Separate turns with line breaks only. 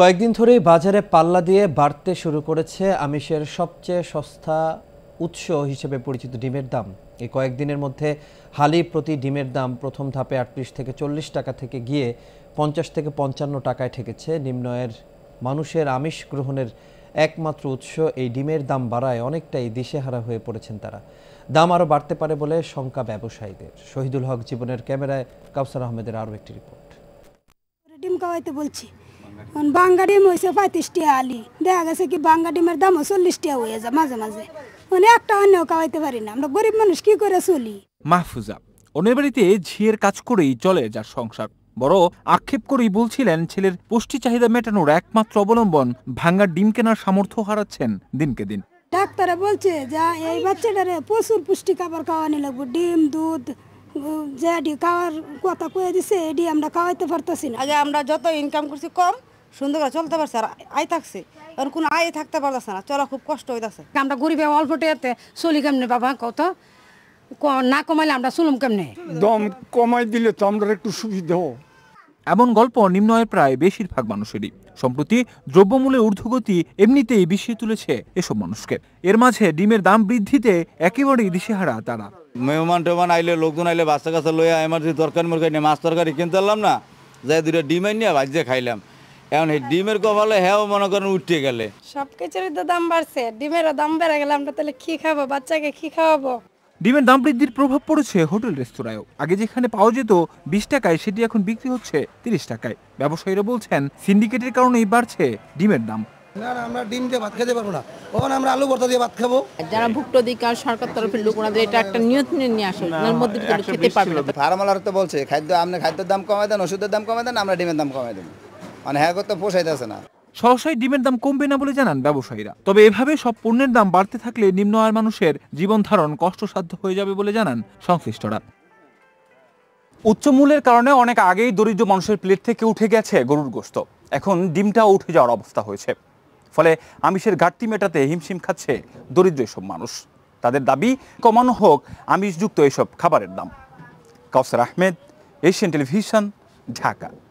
কয়েকদিন ধরেই বাজারে পাল্লা দিয়ে বাড়তে শুরু করেছে আমিষের সবচেয়ে সস্তা উৎস হিসেবে পরিচিত ডিমের দাম এই কয়েকদিনের মধ্যে হালি প্রতি ডিমের দাম প্রথম ধাপে আটত্রিশ থেকে চল্লিশ টাকা থেকে গিয়ে পঞ্চাশ থেকে পঞ্চান্ন টাকায় ঠেকেছে নিম্নয়ের মানুষের আমিষ গ্রহণের একমাত্র উৎস এই ডিমের দাম বাড়ায় অনেকটাই দিশেহারা হয়ে পড়েছেন তারা দাম আরও বাড়তে পারে বলে শঙ্কা ব্যবসায়ীদের শহীদুল হক জীবনের ক্যামেরায় কাউসার আহমেদের আরও একটি রিপোর্ট
ডিম বলছি বাঙ্গা ডিম হয়েছে পঁয়ত্রিশ টিয়া আলি দেখা গেছে কি বাঙ্গা ডিমের চল্লিশ টিয়া হয়ে যায় মাঝে মাঝে মানে একটা অন্য খাওয়াইতে পারি না আমরা গরিব মানুষ কি করে চলি
মাহফুজা বাড়িতে ঝিয়ের কাজ করেই চলে যার সংসার বড় আক্ষেপ করেই বলছিলেন ছেলের পুষ্টি চাহিদা মেটানোর একমাত্র অবলম্বন ভাঙ্গা ডিম কেনার সামর্থ্য হারাচ্ছেন দিনকে দিন
ডাক্তারে বলছে যা এই বাচ্চাটারে প্রচুর পুষ্টি খাবার খাওয়ানি লাগবে ডিম দুধ যে এডি খাওয়ার কথা কয়ে দিছে এডি আমরা খাওয়াইতে পারতেছি না আগে আমরা যত ইনকাম করছি কম সুন্দর করে চলতে পারছে আর আয় থাকছে আর কোনো আয় থাকতে পারতেছে না চলা খুব কষ্ট হইতেছে আমরা গরিবে অল্প টেয়াতে চলি কেমনে বাবা কত না কমাইলে আমরা চলুম কেমনে
দম কমাই দিলে তো আমরা একটু সুবিধা এমন গল্প নিম্ন আয়ের প্রায় বেশিরভাগ মানুষেরই সম্প্রতি দ্রব্যমূল্যের ঊর্ধ্বগতি এমনিতেই বিষিয়ে তুলেছে এসব মানুষকে এর মাঝে ডিমের দাম বৃদ্ধিতে একেবারেই দিশেহারা তারা মেহমান টেমান আইলে লোকজন আইলে বাচ্চা কাছে লইয়া এমার্জি তরকারি মরকারি নিয়ে মাছ তরকারি কিনতে পারলাম না যাই দুটো ডিম নিয়ে ভাজিয়ে খাইলাম এখন এই ডিমের কপালে হ্যাঁ মনে করেন উঠতে গেলে
সব কিছুরই তো দাম বাড়ছে ডিমেরও দাম বেড়ে গেলে আমরা তাহলে কি খাবো বাচ্চাকে কি খাওয়াবো
ডিমের দাম বৃদ্ধির প্রভাব পড়েছে হোটেল রেস্তোরাঁয়ও আগে যেখানে পাওয়া যেত বিশ টাকায় সেটি এখন বিক্রি হচ্ছে তিরিশ টাকায় ব্যবসায়ীরা বলছেন সিন্ডিকেটের কারণেই বাড়ছে ডিমের দাম আমরা ডিম ভাত খেতে পারবো না
আমরা আলু দিয়ে ভাত খাবো যারা সরকার লোক এটা একটা নিয়ে
বলছে খাদ্য খাদ্যের দাম কমায় দেন ওষুধের দাম দেন আমরা ডিমের দাম কমায় দেন মানে হ্যাঁ করতে পোষাইতেছে না
সহসায় ডিমের দাম কমবে না বলে জানান ব্যবসায়ীরা তবে এভাবে সব পণ্যের দাম বাড়তে থাকলে নিম্ন আয়ের মানুষের জীবন ধারণ কষ্টসাধ্য হয়ে যাবে বলে জানান সংশ্লিষ্টরা উচ্চ মূল্যের কারণে অনেক আগেই দরিদ্র মানুষের প্লেট থেকে উঠে গেছে গরুর গোস্ত এখন ডিমটাও উঠে যাওয়ার অবস্থা হয়েছে ফলে আমিষের ঘাটতি মেটাতে হিমশিম খাচ্ছে দরিদ্র এসব মানুষ তাদের দাবি কমানো হোক আমিষযুক্ত এসব খাবারের দাম কাউসার আহমেদ এশিয়ান টেলিভিশন ঢাকা